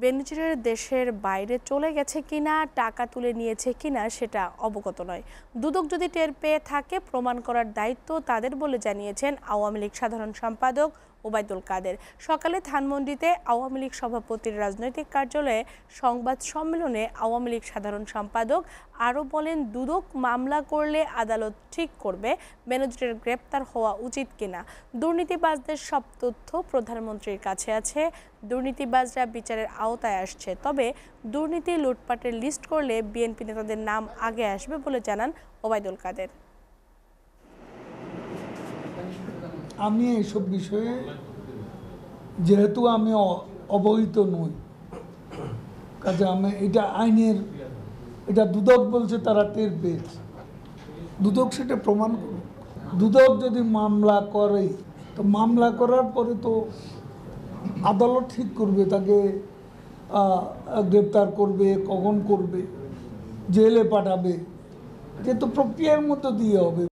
বেনিচুরের দেশের বাইরে চলে গেছে কিনা টাকা তুলে নিয়েছে কিনা সেটা অবগত নয় দুদক যদি টের পেয়ে থাকে প্রমাণ করার দায়িত্ব তাদের বলে জানিয়েছেন আওয়ামী লীগ সাধারণ সম্পাদক ওবায়দুল কাদের সকালে ধানমন্ডিতে আওয়ামী লীগ সভাপতির রাজনৈতিক কার্যালয়ে সংবাদ সম্মেলনে আওয়ামী লীগ সাধারণ সম্পাদক আরও বলেন দুদক মামলা করলে আদালত ঠিক করবে ম্যানেজারের গ্রেপ্তার হওয়া উচিত কিনা দুর্নীতিবাজদের সব তথ্য প্রধানমন্ত্রীর কাছে আছে দুর্নীতিবাজরা বিচারের আওতায় আসছে তবে দুর্নীতি লুটপাটের লিস্ট করলে বিএনপি নেতাদের নাম আগে আসবে বলে জানান ওবায়দুল কাদের আমি এইসব বিষয়ে যেহেতু আমি অবহিত নই কাজে আমি এটা আইনের এটা দুদক বলছে তারা টের পেয়েছে দুদক সেটা প্রমাণ দুদক যদি মামলা করে তো মামলা করার পরে তো আদালত ঠিক করবে তাকে গ্রেপ্তার করবে কখন করবে জেলে পাঠাবে যেহেতু তো প্রক্রিয়ার মতো দিয়ে হবে